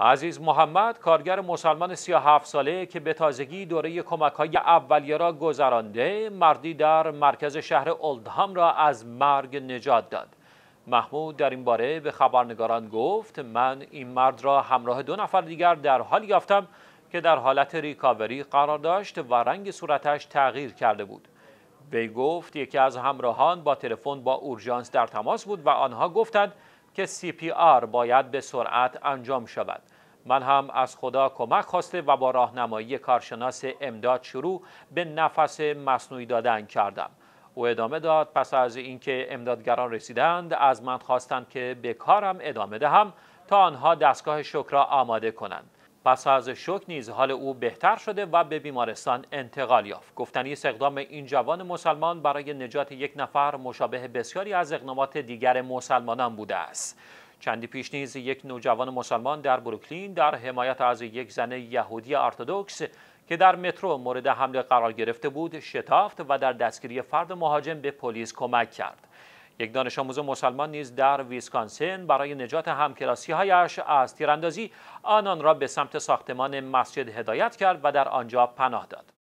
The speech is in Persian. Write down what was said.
عزیز محمد کارگر مسلمان 37 ساله که به تازگی دوره کمک های اولیه را گذرانده مردی در مرکز شهر اولدهام را از مرگ نجات داد محمود در این باره به خبرنگاران گفت من این مرد را همراه دو نفر دیگر در حال یافتم که در حالت ریکاوری قرار داشت و رنگ صورتش تغییر کرده بود وی گفت یکی از همراهان با تلفن با اورژانس در تماس بود و آنها گفتند که CPR باید به سرعت انجام شود من هم از خدا کمک خواسته و با راهنمایی کارشناس امداد شروع به نفس مصنوعی دادن کردم او ادامه داد پس از اینکه امدادگران رسیدند از من خواستند که به کارم ادامه دهم تا آنها دستگاه شکر را آماده کنند پس از شک نیز حال او بهتر شده و به بیمارستان انتقال یافت گفتنی است اقدام این جوان مسلمان برای نجات یک نفر مشابه بسیاری از اقدامات دیگر مسلمانان بوده است چندی پیش نیز یک نوجوان مسلمان در بروکلین در حمایت از یک زن یهودی ارتودکس که در مترو مورد حمله قرار گرفته بود شتافت و در دستگیری فرد مهاجم به پلیس کمک کرد یک دانش آموز مسلمان نیز در ویسکانسین برای نجات هایش از تیراندازی آنان را به سمت ساختمان مسجد هدایت کرد و در آنجا پناه داد.